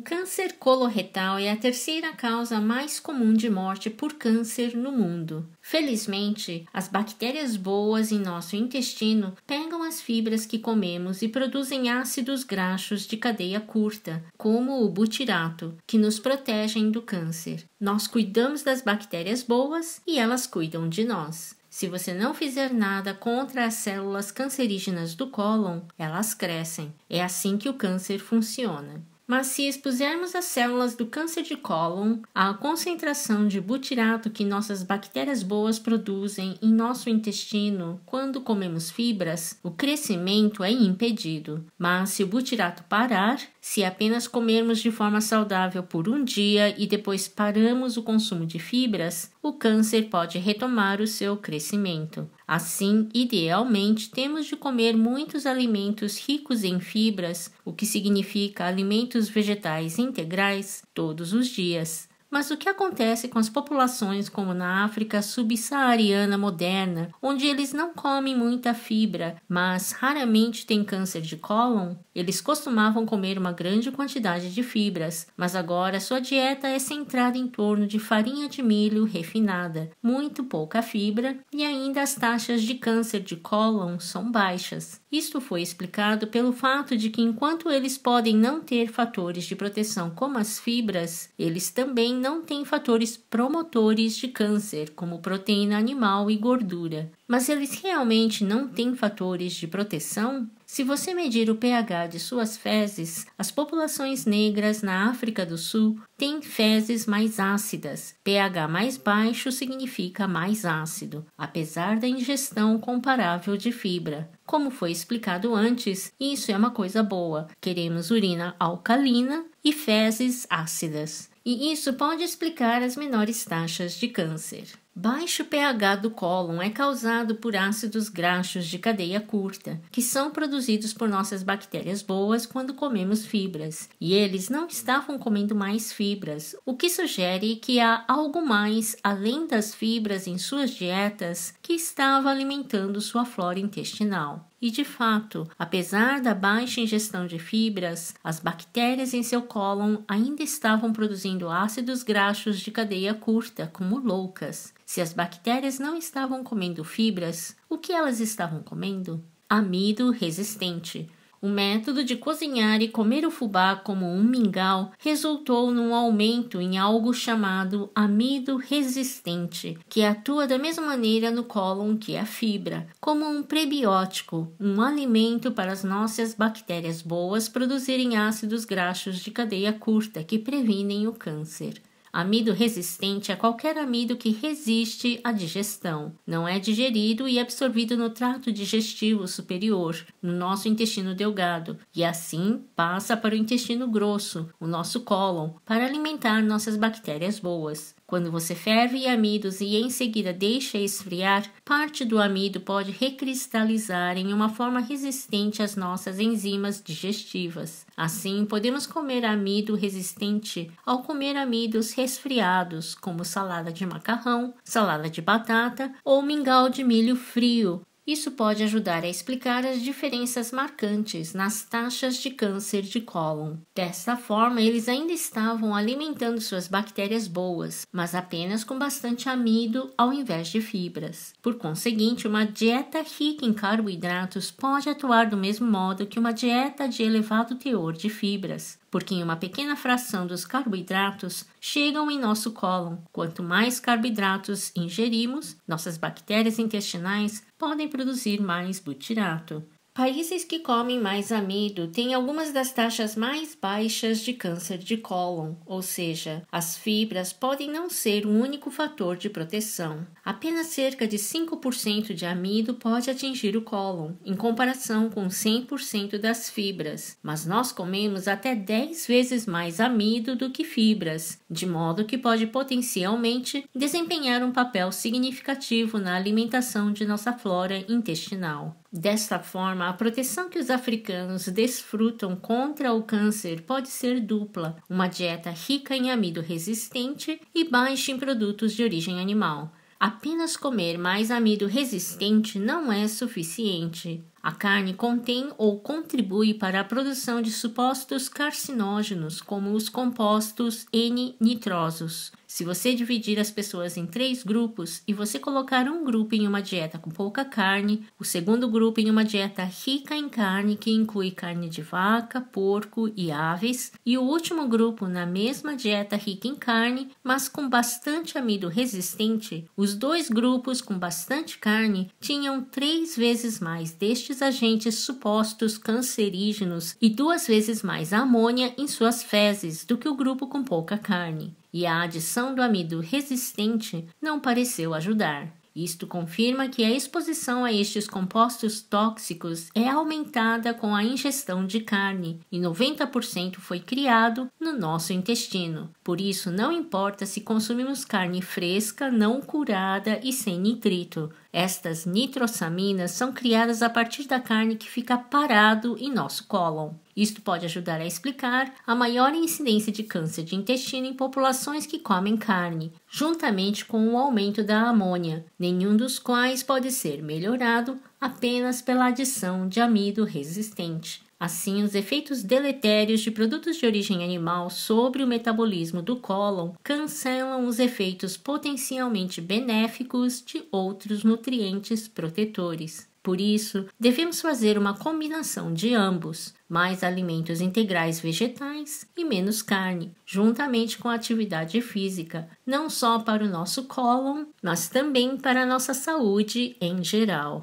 câncer coloretal é a terceira causa mais comum de morte por câncer no mundo. Felizmente, as bactérias boas em nosso intestino pegam as fibras que comemos e produzem ácidos graxos de cadeia curta, como o butirato, que nos protegem do câncer. Nós cuidamos das bactérias boas e elas cuidam de nós. Se você não fizer nada contra as células cancerígenas do cólon, elas crescem. É assim que o câncer funciona. Mas se expusermos as células do câncer de cólon à concentração de butirato que nossas bactérias boas produzem em nosso intestino quando comemos fibras, o crescimento é impedido. Mas se o butirato parar, se apenas comermos de forma saudável por um dia e depois paramos o consumo de fibras, o câncer pode retomar o seu crescimento. Assim, idealmente, temos de comer muitos alimentos ricos em fibras, o que significa alimentos vegetais integrais, todos os dias. Mas o que acontece com as populações como na África subsaariana moderna, onde eles não comem muita fibra, mas raramente têm câncer de cólon? Eles costumavam comer uma grande quantidade de fibras, mas agora sua dieta é centrada em torno de farinha de milho refinada, muito pouca fibra e ainda as taxas de câncer de cólon são baixas. Isto foi explicado pelo fato de que enquanto eles podem não ter fatores de proteção como as fibras, eles também não tem fatores promotores de câncer, como proteína animal e gordura, mas eles realmente não têm fatores de proteção? Se você medir o pH de suas fezes, as populações negras na África do Sul têm fezes mais ácidas. pH mais baixo significa mais ácido, apesar da ingestão comparável de fibra. Como foi explicado antes, isso é uma coisa boa. Queremos urina alcalina e fezes ácidas e isso pode explicar as menores taxas de câncer. Baixo pH do cólon é causado por ácidos graxos de cadeia curta, que são produzidos por nossas bactérias boas quando comemos fibras, e eles não estavam comendo mais fibras, o que sugere que há algo mais além das fibras em suas dietas que estava alimentando sua flora intestinal. E de fato, apesar da baixa ingestão de fibras, as bactérias em seu cólon ainda estavam produzindo ácidos graxos de cadeia curta, como loucas. Se as bactérias não estavam comendo fibras, o que elas estavam comendo? Amido resistente, o método de cozinhar e comer o fubá como um mingau resultou num aumento em algo chamado amido resistente, que atua da mesma maneira no cólon que a fibra, como um prebiótico, um alimento para as nossas bactérias boas produzirem ácidos graxos de cadeia curta que previnem o câncer. Amido resistente é qualquer amido que resiste à digestão. Não é digerido e absorvido no trato digestivo superior, no nosso intestino delgado, e assim passa para o intestino grosso, o nosso cólon, para alimentar nossas bactérias boas. Quando você ferve amidos e em seguida deixa esfriar, parte do amido pode recristalizar em uma forma resistente às nossas enzimas digestivas. Assim, podemos comer amido resistente ao comer amidos resfriados, como salada de macarrão, salada de batata ou mingau de milho frio, isso pode ajudar a explicar as diferenças marcantes nas taxas de câncer de cólon. Dessa forma, eles ainda estavam alimentando suas bactérias boas, mas apenas com bastante amido ao invés de fibras. Por conseguinte, uma dieta rica em carboidratos pode atuar do mesmo modo que uma dieta de elevado teor de fibras porque em uma pequena fração dos carboidratos chegam em nosso cólon. Quanto mais carboidratos ingerimos, nossas bactérias intestinais podem produzir mais butirato. Países que comem mais amido têm algumas das taxas mais baixas de câncer de cólon, ou seja, as fibras podem não ser o um único fator de proteção. Apenas cerca de 5% de amido pode atingir o cólon, em comparação com 100% das fibras, mas nós comemos até 10 vezes mais amido do que fibras, de modo que pode potencialmente desempenhar um papel significativo na alimentação de nossa flora intestinal. Desta forma, a proteção que os africanos desfrutam contra o câncer pode ser dupla: uma dieta rica em amido resistente e baixa em produtos de origem animal. Apenas comer mais amido resistente não é suficiente. A carne contém ou contribui para a produção de supostos carcinógenos, como os compostos N-nitrosos, se você dividir as pessoas em três grupos e você colocar um grupo em uma dieta com pouca carne, o segundo grupo em uma dieta rica em carne, que inclui carne de vaca, porco e aves, e o último grupo na mesma dieta rica em carne, mas com bastante amido resistente, os dois grupos com bastante carne tinham três vezes mais destes agentes supostos cancerígenos e duas vezes mais amônia em suas fezes do que o grupo com pouca carne e a adição do amido resistente não pareceu ajudar. Isto confirma que a exposição a estes compostos tóxicos é aumentada com a ingestão de carne e 90% foi criado no nosso intestino. Por isso, não importa se consumimos carne fresca, não curada e sem nitrito. Estas nitrosaminas são criadas a partir da carne que fica parado em nosso cólon. Isto pode ajudar a explicar a maior incidência de câncer de intestino em populações que comem carne, juntamente com o aumento da amônia, nenhum dos quais pode ser melhorado apenas pela adição de amido resistente. Assim, os efeitos deletérios de produtos de origem animal sobre o metabolismo do cólon cancelam os efeitos potencialmente benéficos de outros nutrientes protetores. Por isso, devemos fazer uma combinação de ambos, mais alimentos integrais vegetais e menos carne, juntamente com a atividade física, não só para o nosso cólon, mas também para a nossa saúde em geral.